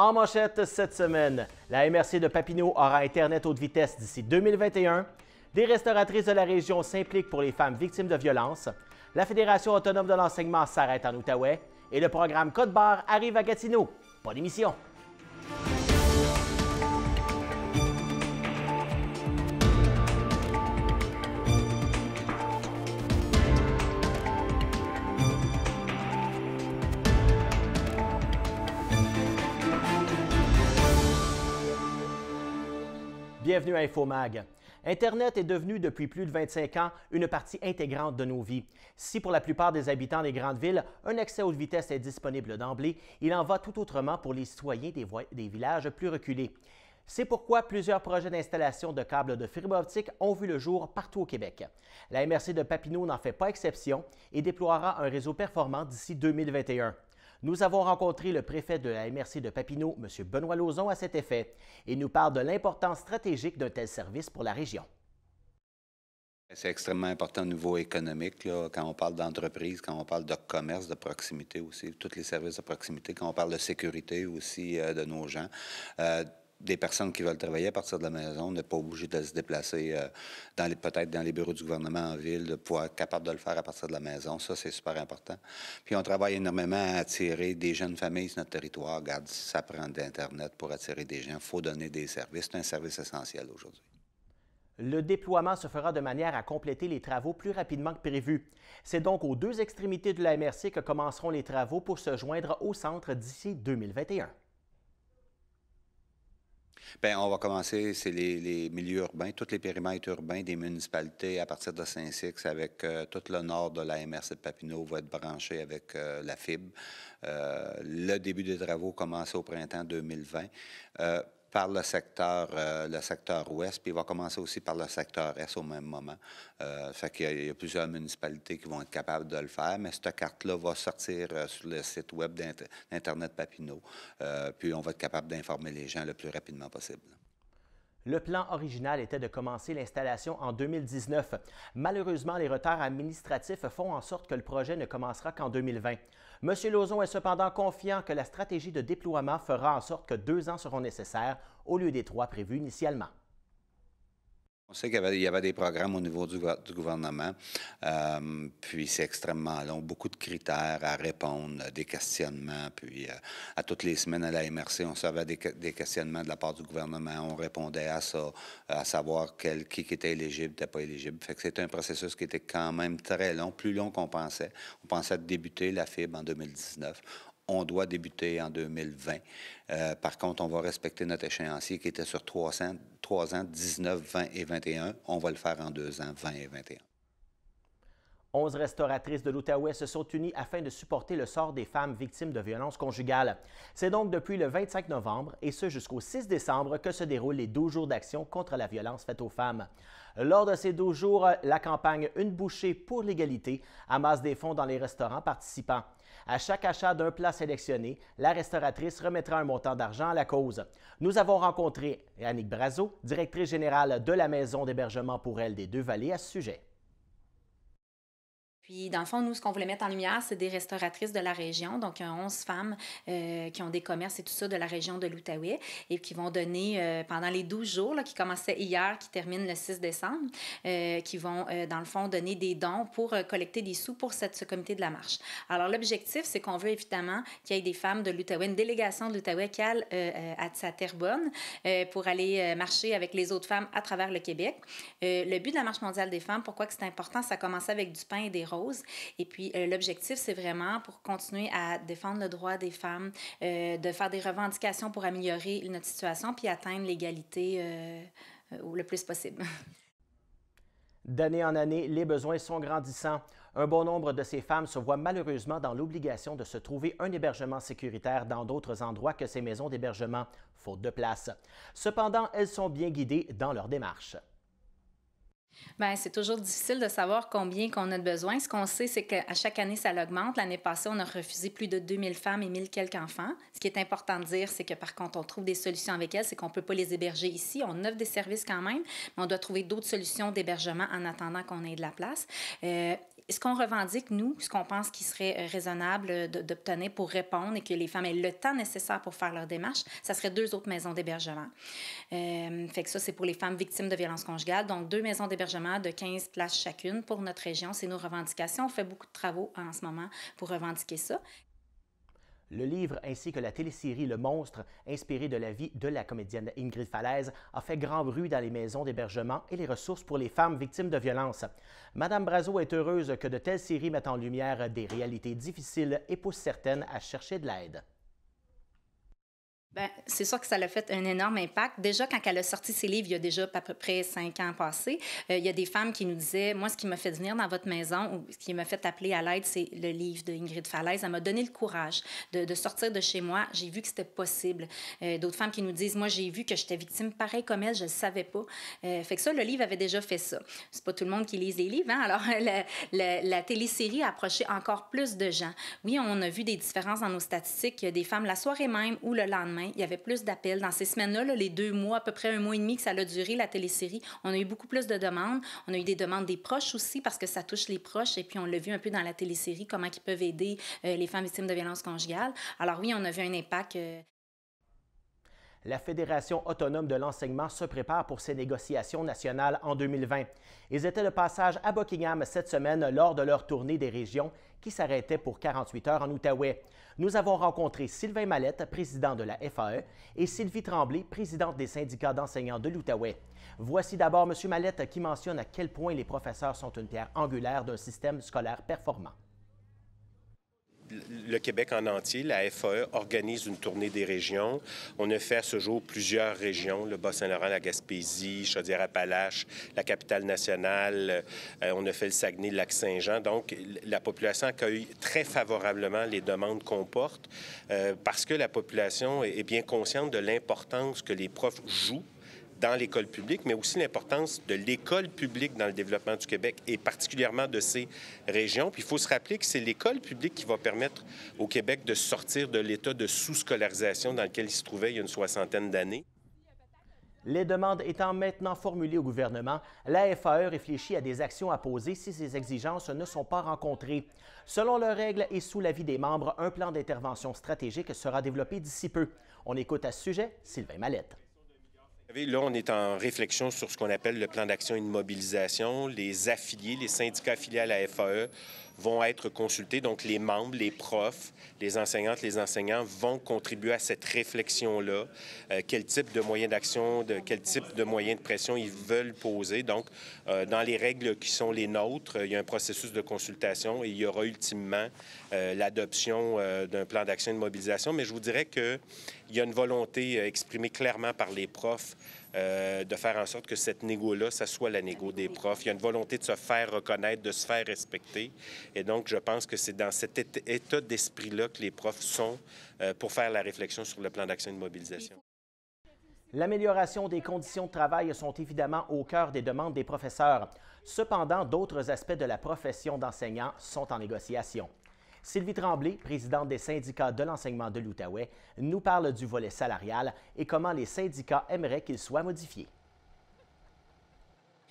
En manchette cette semaine, la MRC de Papineau aura Internet haute vitesse d'ici 2021. Des restauratrices de la région s'impliquent pour les femmes victimes de violences. La Fédération autonome de l'enseignement s'arrête en Outaouais. Et le programme Code barre arrive à Gatineau. Bonne émission! bienvenue à InfoMag. Internet est devenu depuis plus de 25 ans une partie intégrante de nos vies. Si pour la plupart des habitants des grandes villes, un accès haute vitesse est disponible d'emblée, il en va tout autrement pour les citoyens des, des villages plus reculés. C'est pourquoi plusieurs projets d'installation de câbles de fibre optique ont vu le jour partout au Québec. La MRC de Papineau n'en fait pas exception et déploiera un réseau performant d'ici 2021. Nous avons rencontré le préfet de la MRC de Papineau, M. Benoît Lauzon, à cet effet, et nous parle de l'importance stratégique d'un tel service pour la région. C'est extrêmement important au niveau économique, quand on parle d'entreprise, quand on parle de commerce de proximité aussi, tous les services de proximité, quand on parle de sécurité aussi euh, de nos gens. Euh, des personnes qui veulent travailler à partir de la maison, ne pas obligé de se déplacer euh, peut-être dans les bureaux du gouvernement en ville, de pouvoir être capable de le faire à partir de la maison. Ça, c'est super important. Puis on travaille énormément à attirer des jeunes familles sur notre territoire. Regarde, ça prend d'Internet pour attirer des gens. Il faut donner des services. C'est un service essentiel aujourd'hui. Le déploiement se fera de manière à compléter les travaux plus rapidement que prévu. C'est donc aux deux extrémités de la MRC que commenceront les travaux pour se joindre au centre d'ici 2021. Bien, on va commencer, c'est les, milieux urbains, tous les périmètres urbains des municipalités à partir de Saint-Six, avec euh, tout le nord de la MRC de Papineau va être branché avec euh, la fibre. Euh, le début des travaux commence au printemps 2020 par le secteur, euh, le secteur ouest, puis il va commencer aussi par le secteur est au même moment. Euh, fait qu'il y, a plusieurs municipalités qui vont être capables de le faire, mais cette carte-là va sortir euh, sur le site web d'Internet Papineau, euh, puis on va être capable d'informer les gens le plus rapidement possible. Le plan original était de commencer l'installation en 2019. Malheureusement, les retards administratifs font en sorte que le projet ne commencera qu'en 2020. M. Lozon est cependant confiant que la stratégie de déploiement fera en sorte que deux ans seront nécessaires au lieu des trois prévus initialement. On sait qu'il y, avait des programmes au niveau du, gouvernement, euh, puis c'est extrêmement long, beaucoup de critères à répondre, des questionnements, puis euh, à toutes les semaines à la MRC, on savait des, des, questionnements de la part du gouvernement, on répondait à ça, à savoir quel, qui était éligible, n'était pas éligible. Fait que c'était un processus qui était quand même très long, plus long qu'on pensait. On pensait débuter la FIB en 2019 on doit débuter en 2020. Euh, par contre, on va respecter notre échéancier qui était sur 300, 3 ans, 19, 20 et 21. On va le faire en deux ans, 20 et 21. 11 restauratrices de l'Outaouais se sont unies afin de supporter le sort des femmes victimes de violences conjugales. C'est donc depuis le 25 novembre et ce jusqu'au 6 décembre que se déroulent les 12 jours d'action contre la violence faite aux femmes. Lors de ces 12 jours, la campagne Une bouchée pour l'égalité amasse des fonds dans les restaurants participants. À chaque achat d'un plat sélectionné, la restauratrice remettra un montant d'argent à la cause. Nous avons rencontré Annick Brazo, directrice générale de la Maison d'hébergement pour elle des Deux-Vallées, à ce sujet. Puis, dans le fond, nous, ce qu'on voulait mettre en lumière, c'est des restauratrices de la région. Donc, il y a 11 femmes euh, qui ont des commerces et tout ça de la région de l'Outaouais et qui vont donner euh, pendant les 12 jours, qui commençaient hier, qui terminent le 6 décembre, euh, qui vont, dans le fond, donner des dons pour collecter des sous pour cette, ce comité de la marche. Alors, l'objectif, c'est qu'on veut évidemment qu'il y ait des femmes de l'Outaouais, une délégation de l'Outaouais qui aille à sa Terrebonne pour aller marcher avec les autres femmes à travers le Québec. le but de la Marche mondiale des femmes, pourquoi que c'est important, ça commence avec du pain et des roses et puis, euh, l'objectif, c'est vraiment pour continuer à défendre le droit des femmes, euh, de faire des revendications pour améliorer notre situation, puis atteindre l'égalité euh, le plus possible. D'année en année, les besoins sont grandissants. Un bon nombre de ces femmes se voient malheureusement dans l'obligation de se trouver un hébergement sécuritaire dans d'autres endroits que ces maisons d'hébergement, faute de place. Cependant, elles sont bien guidées dans leur démarche. Bien, c'est toujours difficile de savoir combien qu'on a de besoin. Ce qu'on sait, c'est qu'à chaque année, ça augmente. L'année passée, on a refusé plus de 2000 femmes et 1000 quelques enfants. Ce qui est important de dire, c'est que par contre, on trouve des solutions avec elles. C'est qu'on ne peut pas les héberger ici. On offre des services quand même, mais on doit trouver d'autres solutions d'hébergement en attendant qu'on ait de la place. Euh, ce qu'on revendique, nous, ce qu'on pense qui serait euh, raisonnable euh, d'obtenir pour répondre et que les femmes aient le temps nécessaire pour faire leur démarche, ça serait deux autres maisons d'hébergement. Euh, fait que ça, c'est pour les femmes victimes de violences conjugales. Donc, deux maisons d'hébergement de 15 places chacune pour notre région. C'est nos revendications. On fait beaucoup de travaux en ce moment pour revendiquer ça. Le livre ainsi que la télésérie Le Monstre, inspiré de la vie de la comédienne Ingrid Falaise, a fait grand bruit dans les maisons d'hébergement et les ressources pour les femmes victimes de violences. Madame Brazo est heureuse que de telles séries mettent en lumière des réalités difficiles et poussent certaines à chercher de l'aide. Bien, c'est sûr que ça l'a fait un énorme impact. Déjà, quand elle a sorti ses livres, il y a déjà à peu près cinq ans passés, euh, il y a des femmes qui nous disaient, moi, ce qui m'a fait venir dans votre maison ou ce qui m'a fait appeler à l'aide, c'est le livre de Ingrid Falaise. Ça m'a donné le courage de, sortir de chez moi. J'ai vu que c'était possible. Euh, d'autres femmes qui nous disent, moi, j'ai vu que j'étais victime pareil comme elle, je ne savais pas. Euh, fait que ça, le livre avait déjà fait ça. C'est pas tout le monde qui lise les livres, hein? Alors, la, la, la, télésérie a approché encore plus de gens. Oui, on a vu des différences dans nos statistiques. Il y a des femmes la soirée même ou le lendemain il y avait plus d'appels. Dans ces semaines-là, les deux mois, à peu près un mois et demi que ça a duré, la télésérie, on a eu beaucoup plus de demandes. On a eu des demandes des proches aussi parce que ça touche les proches. Et puis, on l'a vu un peu dans la télésérie, comment ils peuvent aider euh, les femmes victimes de violences conjugales. Alors oui, on a vu un impact. Euh, la Fédération autonome de l'enseignement se prépare pour ses négociations nationales en 2020. Ils étaient de passage à Buckingham cette semaine lors de leur tournée des régions qui s'arrêtait pour 48 heures en Outaouais. Nous avons rencontré Sylvain Mallette, président de la FAE, et Sylvie Tremblay, présidente des syndicats d'enseignants de l'Outaouais. Voici d'abord M. Mallette qui mentionne à quel point les professeurs sont une pierre angulaire d'un système scolaire performant le Québec en entier, la FAE organise une tournée des régions. On a fait à ce jour plusieurs régions, le Bas-Saint-Laurent, la Gaspésie, Chaudière-Appalaches, la capitale nationale. Euh, on a fait le Saguenay, le Lac-Saint-Jean. Donc, la population accueille très favorablement les demandes qu'on porte euh, parce que la population est bien consciente de l'importance que les profs jouent dans l'école publique, mais aussi l'importance de l'école publique dans le développement du Québec et particulièrement de ces régions. Puis il faut se rappeler que c'est l'école publique qui va permettre au Québec de sortir de l'état de sous-scolarisation dans lequel il se trouvait il y a une soixantaine d'années. Les demandes étant maintenant formulées au gouvernement, la FAE réfléchit à des actions à poser si ces exigences ne sont pas rencontrées. Selon leurs règles et sous l'avis des membres, un plan d'intervention stratégique sera développé d'ici peu. On écoute à ce sujet Sylvain Mallette. Là, on est en réflexion sur ce qu'on appelle le plan d'action et de mobilisation. Les affiliés, les syndicats affiliés à la FAE vont être consultés. Donc, les membres, les profs, les enseignantes, les enseignants vont contribuer à cette réflexion-là. Euh, quel type de moyens d'action, de, quel type de moyens de pression ils veulent poser. Donc, euh, dans les règles qui sont les nôtres, euh, il y a un processus de consultation et il y aura ultimement l'adoption d'un plan d'action et de mobilisation. Mais je vous dirais qu'il y a une volonté exprimée clairement par les profs euh, de faire en sorte que cette négo-là, ça soit la négo des profs. Il y a une volonté de se faire reconnaître, de se faire respecter. Et donc, je pense que c'est dans cet état d'esprit-là que les profs sont euh, pour faire la réflexion sur le plan d'action de mobilisation. L'amélioration des conditions de travail sont évidemment au cœur des demandes des professeurs. Cependant, d'autres aspects de la profession d'enseignant sont en négociation. Sylvie Tremblay, présidente des syndicats de l'enseignement de l'Outaouais, nous parle du volet salarial et comment les syndicats aimeraient qu'il soit modifié.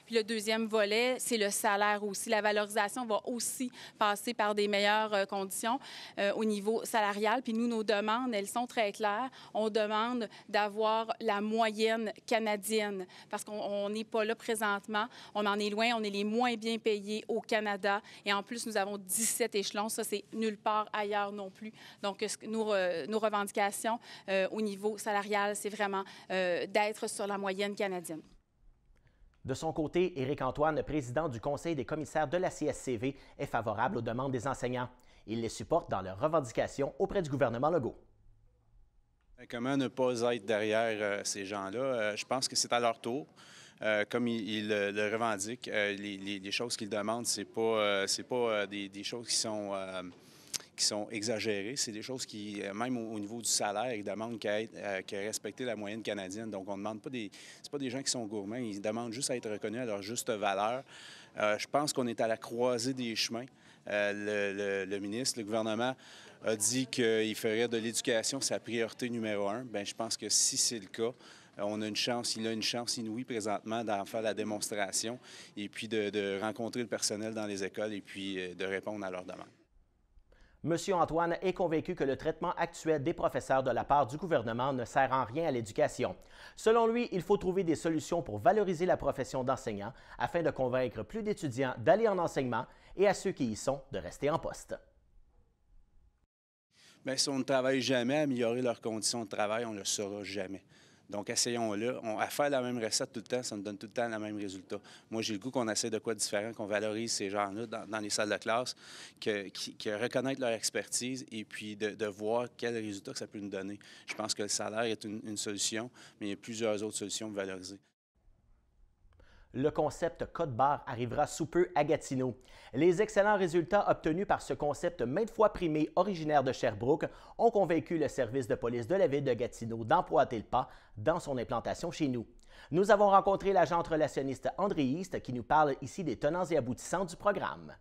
Puis le deuxième volet, c'est le salaire aussi. La valorisation va aussi passer par des meilleures euh, conditions euh, au niveau salarial. Puis nous, nos demandes, elles sont très claires. On demande d'avoir la moyenne canadienne parce qu'on n'est pas là présentement. On en est loin. On est les moins bien payés au Canada. Et en plus, nous avons 17 échelons. Ça, c'est nulle part ailleurs non plus. Donc, euh, nos, revendications au niveau salarial, c'est vraiment d'être sur la moyenne canadienne. De son côté, Éric Antoine, président du Conseil des commissaires de la CSCV, est favorable aux demandes des enseignants. Il les supporte dans leurs revendications auprès du gouvernement Legault. Comment ne pas être derrière euh, ces gens-là? Euh, je pense que c'est à leur tour. Euh, comme ils le revendiquent, les, choses qu'ils demandent, ce n'est pas, pas des, des, choses qui sont qui sont exagérées. C'est des choses qui, euh, même au, niveau du salaire, ils demandent qu'à euh, respecter la moyenne canadienne. Donc, on ne demande pas des... pas des gens qui sont gourmands. Ils demandent juste à être reconnus à leur juste valeur. Euh, je pense qu'on est à la croisée des chemins. Euh, le, ministre, le gouvernement a dit qu'il ferait de l'éducation sa priorité numéro un. Bien, je pense que si c'est le cas, on a une chance, il a une chance inouïe présentement d'en faire la démonstration et puis de, rencontrer le personnel dans les écoles et puis de répondre à leurs demandes. Monsieur Antoine est convaincu que le traitement actuel des professeurs de la part du gouvernement ne sert en rien à l'éducation. Selon lui, il faut trouver des solutions pour valoriser la profession d'enseignant afin de convaincre plus d'étudiants d'aller en enseignement et à ceux qui y sont de rester en poste. Mais ben, si on ne travaille jamais à améliorer leurs conditions de travail, on ne le saura jamais. Donc, essayons-le. à faire la même recette tout le temps, ça nous donne tout le temps le même résultat. Moi, j'ai le goût qu'on essaie de quoi différent, qu'on valorise ces gens-là dans, les salles de classe, que, qui, reconnaître leur expertise et puis de, voir quel résultat ça peut nous donner. Je pense que le salaire est une, solution, mais il y a plusieurs autres solutions valoriser le concept code-barre arrivera sous peu à Gatineau. Les excellents résultats obtenus par ce concept maintes fois primé originaire de Sherbrooke ont convaincu le service de police de la ville de Gatineau d'empointer le pas dans son implantation chez nous. Nous avons rencontré l'agent relationniste Andréiste qui nous parle ici des tenants et aboutissants du programme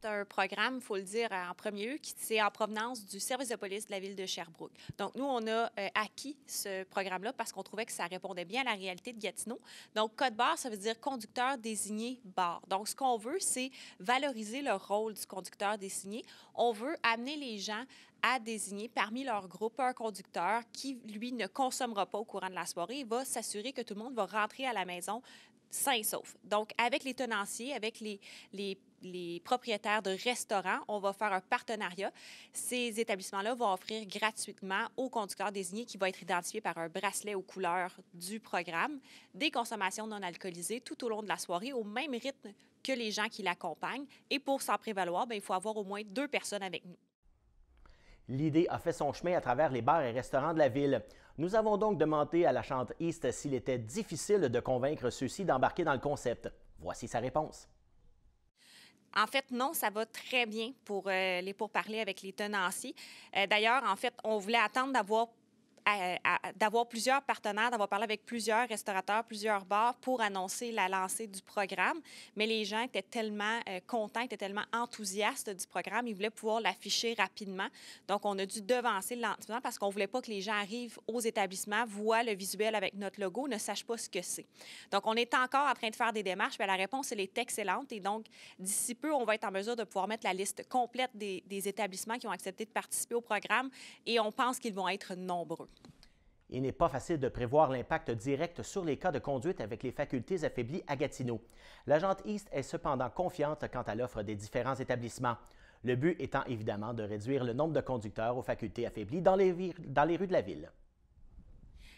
c'est un programme, il faut le dire en premier lieu, qui c'est en provenance du service de police de la ville de Sherbrooke. Donc, nous, on a euh, acquis ce programme-là parce qu'on trouvait que ça répondait bien à la réalité de Gatineau. Donc, code barre, ça veut dire conducteur désigné barre. Donc, ce qu'on veut, c'est valoriser le rôle du conducteur désigné. On veut amener les gens à désigner parmi leur groupe un conducteur qui, lui, ne consommera pas au courant de la soirée et va s'assurer que tout le monde va rentrer à la maison sains et Donc, avec les tenanciers, avec les, propriétaires de restaurants, on va faire un partenariat. Ces établissements-là vont offrir gratuitement aux conducteurs désignés, qui vont être identifiés par un bracelet aux couleurs du programme des consommations non alcoolisées tout au long de la soirée au même rythme que les gens qui l'accompagnent. Et pour s'en prévaloir, ben, il faut avoir au moins deux personnes avec nous. L'idée a fait son chemin à travers les bars et restaurants de la ville. Nous avons donc demandé à la Chante East s'il était difficile de convaincre ceux-ci d'embarquer dans le concept. Voici sa réponse. En fait, non, ça va très bien pour les euh, les pourparlers avec les tenanciers. Euh, d'ailleurs, en fait, on voulait attendre d'avoir d'avoir plusieurs partenaires, d'avoir parlé avec plusieurs restaurateurs, plusieurs bars pour annoncer la lancée du programme. Mais les gens étaient tellement euh, contents, étaient tellement enthousiastes du programme, ils voulaient pouvoir l'afficher rapidement. Donc, on a dû devancer le lancement parce qu'on ne voulait pas que les gens arrivent aux établissements, voient le visuel avec notre logo, ne sachent pas ce que c'est. Donc, on est encore en train de faire des démarches, mais la réponse, elle est excellente. Et donc, d'ici peu, on va être en mesure de pouvoir mettre la liste complète des établissements qui ont accepté de participer au programme et on pense qu'ils vont être nombreux. Il n'est pas facile de prévoir l'impact direct sur les cas de conduite avec les facultés affaiblies à Gatineau. L'agente East est cependant confiante quant à l'offre des différents établissements. Le but étant évidemment de réduire le nombre de conducteurs aux facultés affaiblies dans les, dans les rues de la ville.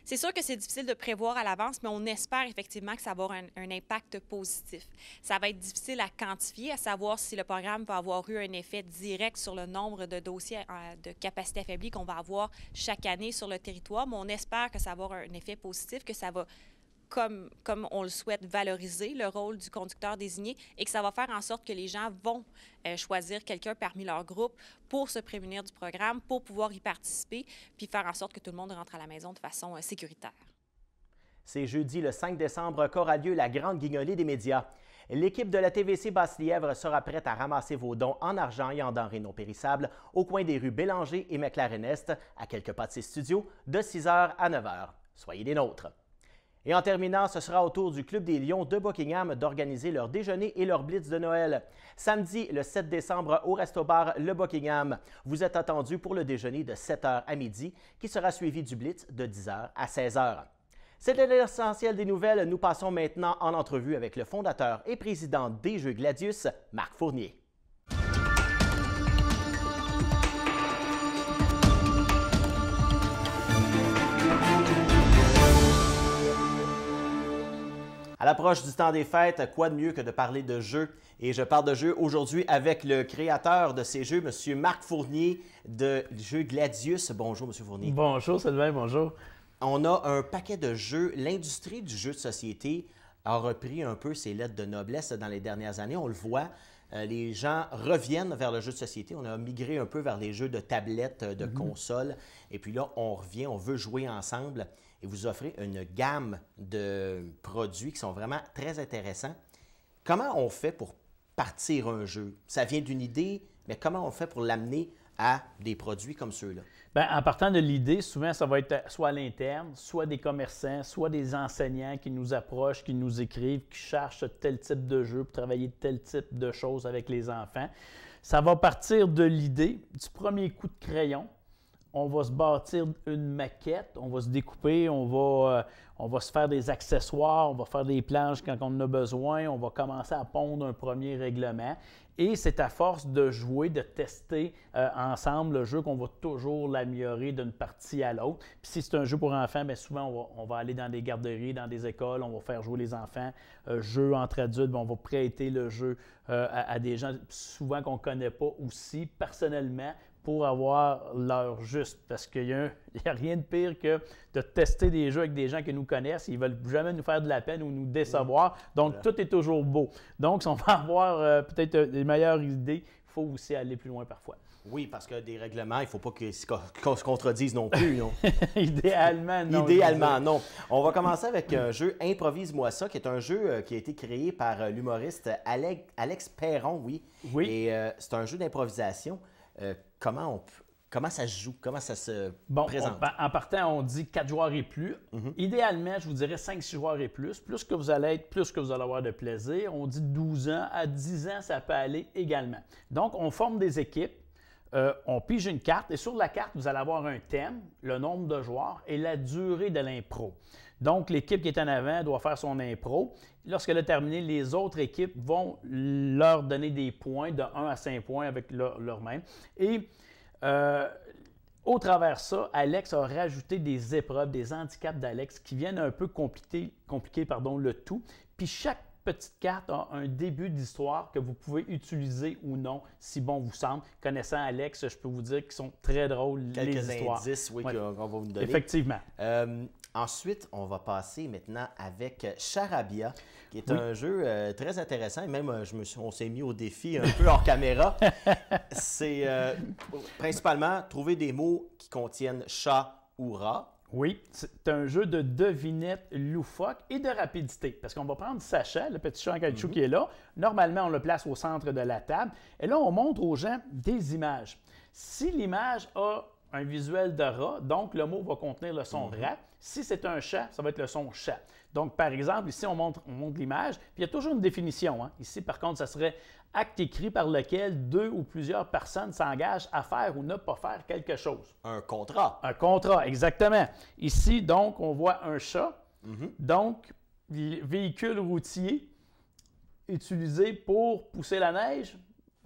C'est sûr que c'est difficile de prévoir à l'avance, mais on espère effectivement que ça va avoir un, impact positif. Ça va être difficile à quantifier, à savoir si le programme va avoir eu un effet direct sur le nombre de dossiers euh, de capacité affaiblie qu'on va avoir chaque année sur le territoire, mais on espère que ça va avoir un effet positif, que ça va comme, on le souhaite, valoriser le rôle du conducteur désigné et que ça va faire en sorte que les gens vont euh, choisir quelqu'un parmi leur groupe pour se prémunir du programme, pour pouvoir y participer, puis faire en sorte que tout le monde rentre à la maison de façon euh, sécuritaire. C'est jeudi le 5 décembre qu'aura lieu la grande guignolée des médias. L'équipe de la TVC Basse-Lièvre sera prête à ramasser vos dons en argent et en denrées non périssables au coin des rues Bélanger et McLaren-Est, à quelques pas de ses studios, de 6h à 9h. Soyez des nôtres. Et en terminant, ce sera au tour du Club des Lions de Buckingham d'organiser leur déjeuner et leur blitz de Noël. Samedi, le 7 décembre, au resto-bar Le Buckingham. Vous êtes attendu pour le déjeuner de 7h à midi, qui sera suivi du blitz de 10h à 16h. C'est l'essentiel des nouvelles. Nous passons maintenant en entrevue avec le fondateur et président des Jeux Gladius, Marc Fournier. À l'approche du temps des fêtes, quoi de mieux que de parler de jeux? Et je parle de jeux aujourd'hui avec le créateur de ces jeux, M. Marc Fournier de Jeux Gladius. Bonjour, M. Fournier. Bonjour, même, bonjour. On a un paquet de jeux. L'industrie du jeu de société a repris un peu ses lettres de noblesse dans les dernières années. On le voit, euh, les gens reviennent vers le jeu de société. On a migré un peu vers les jeux de tablettes, euh, de mhm. consoles. Et puis là, on revient, on veut jouer ensemble et vous offrez une gamme de produits qui sont vraiment très intéressants. Comment on fait pour partir un jeu? Ça vient d'une idée, mais comment on fait pour l'amener à des produits comme ceux-là? Ben, en partant de l'idée, souvent, ça va être euh, soit à l'interne, soit des commerçants, soit des enseignants qui nous approchent, qui nous écrivent, qui cherchent tel type de jeu pour travailler tel type de choses avec les enfants. Ça va partir de l'idée, du premier coup de crayon, on va se bâtir une maquette, on va se découper, euh, on va, se faire des accessoires, on va faire des planches quand on en a besoin, on va commencer à pondre un premier règlement. Et c'est à force de jouer, de tester euh, ensemble le jeu qu'on va toujours l'améliorer d'une partie à l'autre. Puis si c'est un jeu pour enfants, bien souvent on va, aller dans des garderies, dans des écoles, on va faire jouer les enfants. Euh, jeu entre adultes, ben on va prêter le jeu à, à, des gens souvent qu'on ne connaît pas aussi personnellement pour avoir l'heure juste. Parce qu'il n'y a, rien de pire que de tester des jeux avec des gens qui nous connaissent. Ils ne veulent jamais nous faire de la peine ou nous décevoir. Mmh. Donc, tout est toujours beau. Donc, si on va avoir euh, peut-être euh, des meilleures idées, il faut aussi aller plus loin parfois. Oui, parce que des règlements, il ne faut pas qu'ils se contredisent non plus. Non? Idéalement, non. Idéalement, non. On va commencer avec un euh, jeu Improvise-moi ça, qui est un jeu qui a été créé par l'humoriste Alex, Perron, oui. Oui. Et c'est un jeu d'improvisation. Euh, comment, ça se joue, comment ça se présente? en partant, on dit 4 joueurs et plus. Mhm. Idéalement, je vous dirais 5-6 joueurs et plus. Plus que vous allez être, plus que vous allez avoir de plaisir. On dit 12 ans. À 10 ans, ça peut aller également. Donc, on forme des équipes. Euh, on pige une carte et sur la carte, vous allez avoir un thème, le nombre de joueurs et la durée de l'impro. Donc, l'équipe qui est en avant doit faire son impro lorsqu'elle a terminé, les autres équipes vont leur donner des points de 1 à 5 points avec leur, main. Et euh, au travers ça, Alex a rajouté des épreuves, des handicaps d'Alex qui viennent un peu compliquer, pardon, le tout. Puis chaque petite carte a un début d'histoire que vous pouvez utiliser ou non, si bon vous semble. Connaissant Alex, je peux vous dire qu'ils sont très drôles, les histoires. indices, oui, qu'on va vous donner. Effectivement. Euh, Ensuite, on va passer maintenant avec Charabia, qui est un jeu euh, très intéressant. Et même, euh, je me on s'est mis au défi un peu hors caméra. C'est euh, principalement trouver des mots qui contiennent chat ou rat. Oui, c'est un jeu de devinette loufoque et de rapidité. Parce qu'on va prendre Sacha, le petit chat en caoutchouc mhm. qui est là. Normalement, on le place au centre de la table. Et là, on montre aux gens des images. Si l'image a un visuel de rat, donc le mot va contenir le son mhm. rat. Si c'est un chat, ça va être le son chat. Donc, par exemple, ici, on montre, l'image, puis il y a toujours une définition. Hein. Ici, par contre, ça serait acte écrit par lequel deux ou plusieurs personnes s'engagent à faire ou ne pas faire quelque chose. Un contrat. Un contrat, exactement. Ici, donc, on voit un chat, mhm. donc véhicule routier utilisé pour pousser la neige,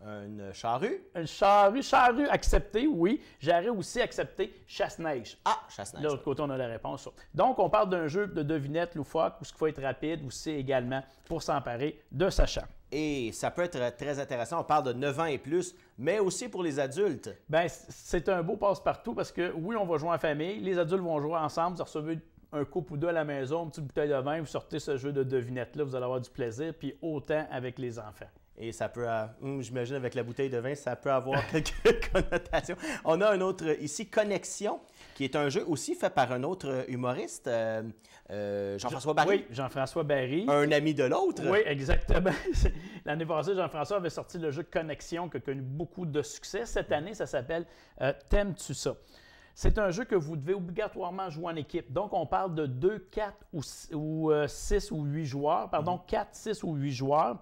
une charrue? Une charrue, charrue acceptée, oui. J'aurais aussi accepté chasse-neige. Ah, chasse-neige. De l'autre côté, on a la réponse. Donc, on parle d'un jeu de devinettes loufoque où ce qu'il faut être rapide aussi également pour s'emparer de sa chambre. Et ça peut être très intéressant. On parle de 9 ans et plus, mais aussi pour les adultes. Ben, c'est un beau passe-partout parce que oui, on va jouer en famille. Les adultes vont jouer ensemble. Vous recevez un coup ou deux à la maison, une petite bouteille de vin, vous sortez ce jeu de devinettes-là, vous allez avoir du plaisir, puis autant avec les enfants. Et ça peut, euh, hum, j'imagine avec la bouteille de vin, ça peut avoir quelques connotations. On a un autre ici, Connexion, qui est un jeu aussi fait par un autre euh, humoriste, euh, Jean-François Barry. Oui, Jean-François Barry. Un ami de l'autre. Oui, exactement. L'année passée, Jean-François avait sorti le jeu Connexion qui a connu beaucoup de succès. Cette mm. année, ça s'appelle T'aimes-tu ça? C'est un jeu que vous devez obligatoirement jouer en équipe. Donc, on parle de 2, 4 ou 6 ou 8 joueurs. Pardon, 4, mm. 6 ou 8 joueurs.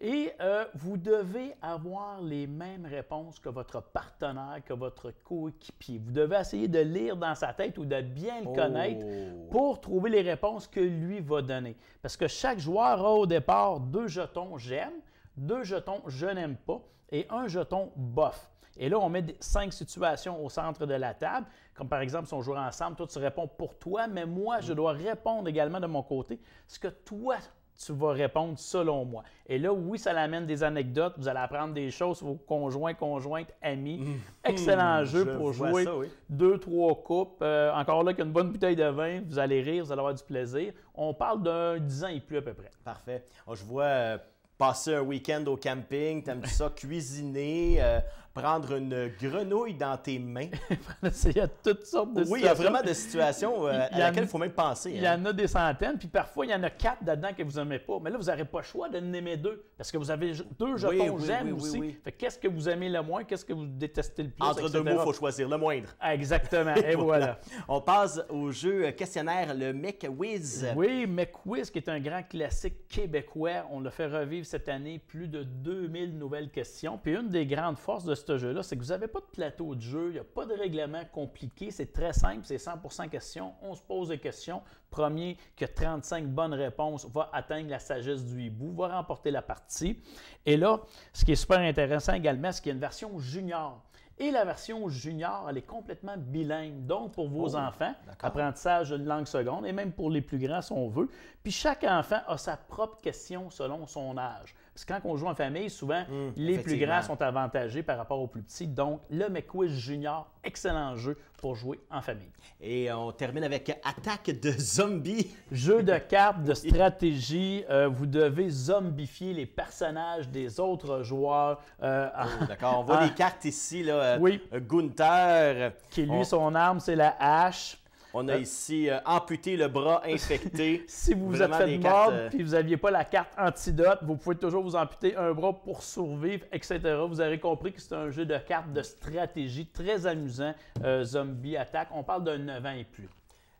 Et euh, vous devez avoir les mêmes réponses que votre partenaire, que votre coéquipier. Vous devez essayer de lire dans sa tête ou de bien le connaître oh. pour trouver les réponses que lui va donner. Parce que chaque joueur a au départ deux jetons j'aime, deux jetons je n'aime pas et un jeton bof. Et là, on met cinq situations au centre de la table, comme par exemple si on joue ensemble, toi tu réponds pour toi, mais moi je mm. dois répondre également de mon côté ce que toi tu vas répondre selon moi. Et là, oui, ça l'amène des anecdotes, vous allez apprendre des choses sur vos conjoints, conjointes, amis. Hum, hum, Excellent jeu pour jouer deux, trois coupes. Euh, encore là, qu'une bonne bouteille de vin, vous allez rire, vous allez avoir du plaisir. On parle d'un 10 ans et plus à peu près. Parfait. Oh, je vois euh, passer un week-end au camping, t'aimes ça, cuisiner, euh, prendre une grenouille dans tes mains. il y a toutes sortes de situations. il y a vraiment des situations euh, à laquelle il faut même penser. Il y en hein. a des centaines, puis parfois, il y en a quatre dedans que vous n'aimez pas. Mais là, vous n'aurez pas le choix de n'aimer deux, parce que vous avez deux jeux. oui, oui, aussi. qu'est-ce que vous aimez le moins, qu'est-ce que vous détestez le plus, Entre deux mots, il faut choisir le moindre. Ah, exactement, et voilà. On passe au jeu euh, questionnaire, le McWiz. Oui, McWiz, qui est un grand classique québécois. On le fait revivre cette année plus de 2000 nouvelles questions. Puis une des grandes forces de ce jeu-là, c'est que vous n'avez pas de plateau de jeu, il n'y a pas de règlement compliqué, c'est très simple, c'est 100% questions. On se pose des questions. Premier que 35 bonnes réponses va atteindre la sagesse du hibou, va remporter la partie. Et là, ce qui est super intéressant également, c'est qu'il y a une version junior. Et la version junior, elle est complètement bilingue. Donc, pour vos oh, enfants, apprentissage d'une langue seconde, et même pour les plus grands si on veut. Puis chaque enfant a sa propre question selon son âge. Parce que quand on joue en famille, souvent, hmm, les plus grands sont avantagés par rapport aux plus petits. Donc, le McQuiz Junior, excellent jeu pour jouer en famille. Et on termine avec Attaque de zombies. Jeu de cartes, de stratégie. Euh, vous devez zombifier les personnages des autres joueurs. Euh, oh, d'accord, on voit les cartes ici. Là, euh, oui. Gunther. Qui, lui, son arme, c'est la hache. On a euh, ici euh, amputé le bras infecté. si vous vous êtes fait mordre et euh, vous n'aviez pas la carte antidote, vous pouvez toujours vous amputer un bras pour survivre, etc. Vous avez compris que c'est un jeu de cartes de stratégie très amusant, Zombie Attack. On parle d'un 9 ans et plus.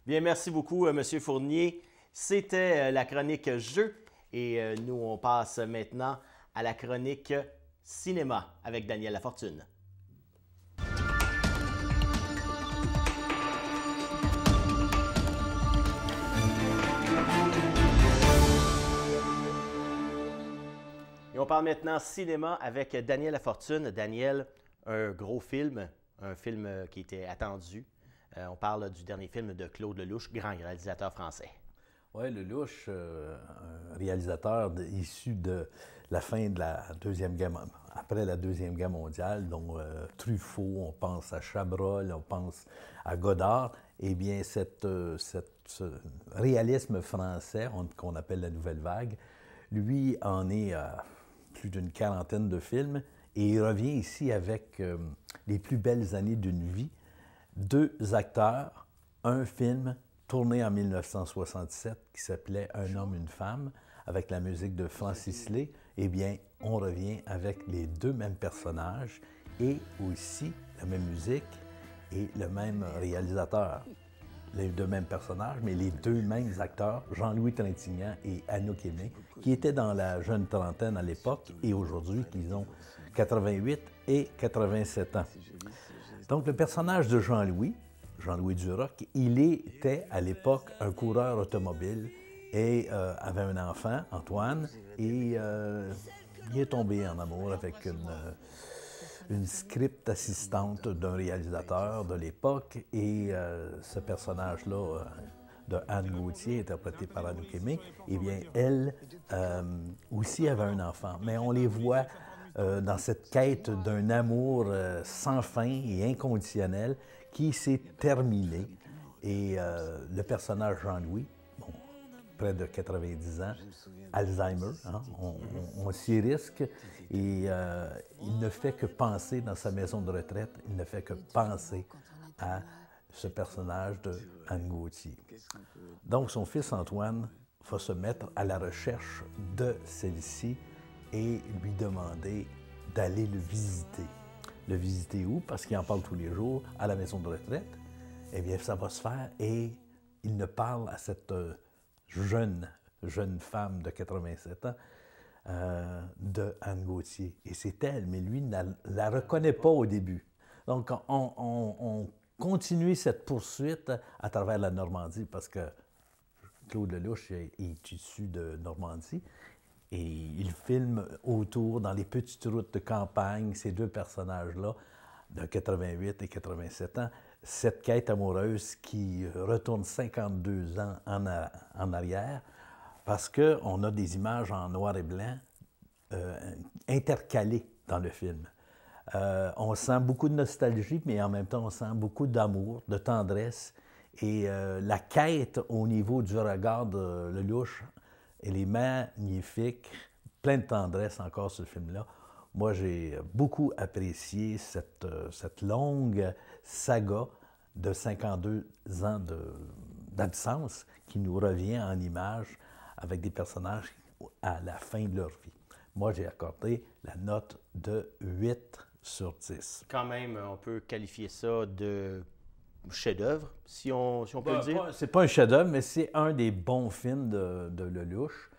Bien, merci beaucoup, Monsieur Fournier. C'était la chronique jeu et nous, on passe maintenant à la chronique cinéma avec Daniel Lafortune. on parle maintenant cinéma avec Daniel Lafortune. Daniel, un gros film, un film euh, qui était attendu. Euh, on parle du dernier film de Claude Lelouch, grand réalisateur français. Oui, Lelouch, euh, réalisateur issu de la fin de la Deuxième Guerre après la Deuxième Guerre mondiale, dont Truffaut, on pense à Chabrol, on pense à Godard. Eh bien, cette, ce réalisme français qu'on appelle la Nouvelle Vague, lui en est d'une quarantaine de films, et il revient ici avec euh, Les plus belles années d'une vie, deux acteurs, un film tourné en 1967 qui s'appelait Un homme, une femme, avec la musique de Francis Lee. Eh bien, on revient avec les deux mêmes personnages et aussi la même musique et le même réalisateur les deux mêmes personnages, mais les deux mêmes acteurs, Jean-Louis Trintignant et Anouk Aimé, qui étaient dans la jeune trentaine à l'époque et aujourd'hui, qu'ils ont 88 et 87 ans. Donc, le personnage de Jean-Louis, Jean-Louis Duroc, il était à l'époque un coureur automobile et euh, avait un enfant, Antoine, et euh, il est tombé en amour avec une une script assistante d'un réalisateur de l'époque et euh, ce personnage-là euh, de Anne Gauthier, interprétée par Anouk Aimé, eh bien, elle euh, aussi avait un enfant. Mais on les voit dans cette quête d'un amour sans fin et inconditionnel qui s'est terminé. Et le personnage Jean-Louis, de 90 ans, Alzheimer. Hein, on, s'y risque et euh, il ne fait que penser dans sa maison de retraite, il ne fait que penser à ce personnage de Anne Gauthier. Donc son fils Antoine va se mettre à la recherche de celle-ci et lui demander d'aller le visiter. Le visiter où? Parce qu'il en parle tous les jours à la maison de retraite. Eh bien, ça va se faire et il ne parle à cette euh, jeune, jeune femme de 87 ans, euh, de Anne Gauthier. Et c'est elle, mais lui ne la, reconnaît pas au début. Donc, on, continue cette poursuite à travers la Normandie parce que Claude Lelouch est issu de Normandie. Et il filme autour, dans les petites routes de campagne, ces deux personnages-là, de 88 et 87 ans, cette quête amoureuse qui retourne 52 ans en, arrière, parce qu'on a des images en noir et blanc euh, intercalées dans le film. Euh, on sent beaucoup de nostalgie, mais en même temps, on sent beaucoup d'amour, de tendresse. Et euh, la quête au niveau du regard de Lelouch, elle est magnifique, plein de tendresse encore ce film-là. Moi, j'ai beaucoup apprécié cette longue saga de 52 ans d'absence qui nous revient en image avec des personnages à la fin de leur vie. Moi, j'ai accordé la note de 8 sur 10. Quand même, on peut qualifier ça de chef-d'œuvre, si on, peut le dire. C'est pas un chef-d'œuvre, mais c'est un des bons films de, Lelouch.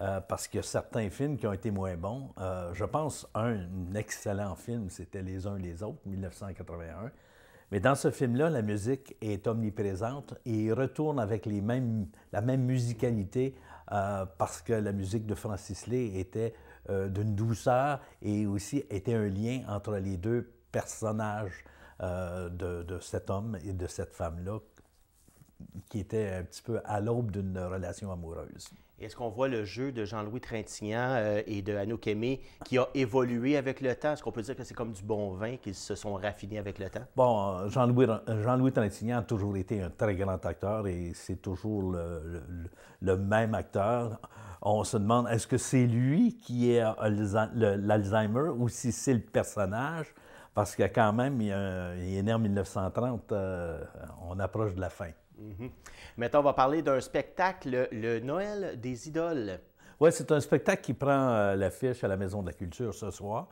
Euh, parce qu'il y a certains films qui ont été moins bons. Euh, je pense un, un excellent film, c'était Les uns les autres, 1981. Mais dans ce film-là, la musique est omniprésente et il retourne avec la même musicalité euh, parce que la musique de Francis Lee était euh, d'une douceur et aussi était un lien entre les deux personnages euh, de, de, cet homme et de cette femme-là qui était un petit peu à l'aube d'une relation amoureuse. Est-ce qu'on voit le jeu de Jean-Louis Trintignant euh, et de Anouk Aimé qui a évolué avec le temps? Est-ce qu'on peut dire que c'est comme du bon vin qu'ils se sont raffinés avec le temps? Bon, euh, Jean-Louis, euh, Jean Trintignant a toujours été un très grand acteur et c'est toujours le, même acteur. On se demande, est-ce que c'est lui qui est l'Alzheimer ou si c'est le personnage? Parce que quand même, il, est né en 1930, on approche de la fin. Maintenant, mhm. on va parler d'un spectacle, le Noël des idoles. Oui, c'est un spectacle qui prend euh, l'affiche à la Maison de la Culture ce soir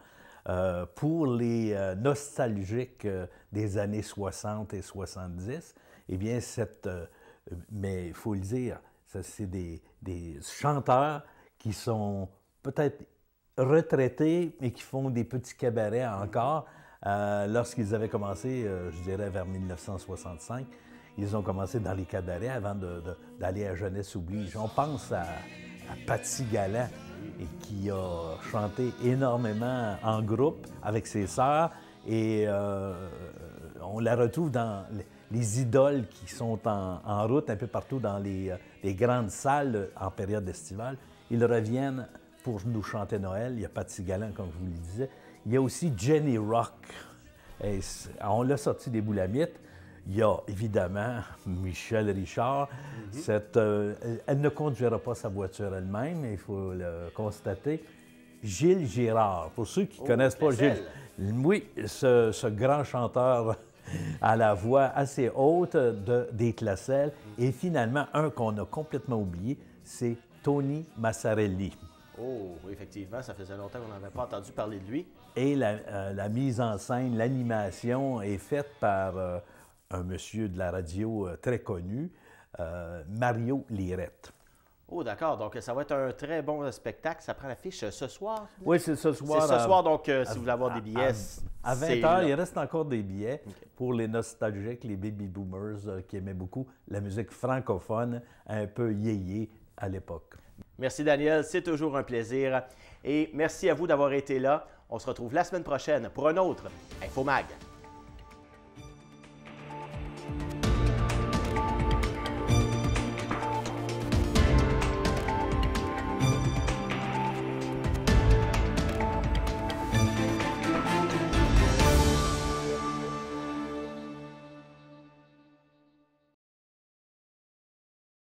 euh, pour les euh, nostalgiques des années 60 et 70. Eh bien, cette, mais il faut le dire, ça c'est des, chanteurs qui sont peut-être retraités et qui font des petits cabarets encore. lorsqu'ils avaient commencé, je dirais vers 1965, ils ont commencé dans les cabarets avant d'aller à Jeunesse Oblige. On pense à, Paty Patsy et qui a chanté énormément en groupe avec ses sœurs. Et euh, on la retrouve dans les idoles qui sont en, route un peu partout dans euh, les, grandes salles en période estivale. Ils reviennent pour nous chanter Noël. Il y a Patsy Galant, comme je vous le disais. Il y a aussi Jenny Rock. on l'a sorti des boulamites. Il y a évidemment Michel Richard. Mhm. Euh, elle ne conduira pas sa voiture elle-même, il faut le constater. Gilles Girard, pour ceux qui ne oh, connaissent pas Gilles, oui, ce, grand chanteur à la voix assez haute de, des Classelles. Mhm. Et finalement, un qu'on a complètement oublié, c'est Tony Massarelli. Oh, effectivement, ça faisait longtemps qu'on n'avait pas entendu parler de lui. Et la, euh, mise en scène, l'animation est faite par euh, un monsieur de la radio euh, très connu, euh, Mario Lirette. Oh, d'accord. Donc, ça va être un très bon euh, spectacle. Ça prend l'affiche ce soir? Oui, c'est ce soir. C'est ce soir, donc, si vous voulez avoir des billets. À, 20 h il reste encore des billets pour les nostalgiques, les baby-boomers qui aimaient beaucoup la musique francophone, un peu yéyé à l'époque. Merci, Daniel. C'est toujours un plaisir. Et merci à vous d'avoir été là. On se retrouve la semaine prochaine pour un autre Infomag.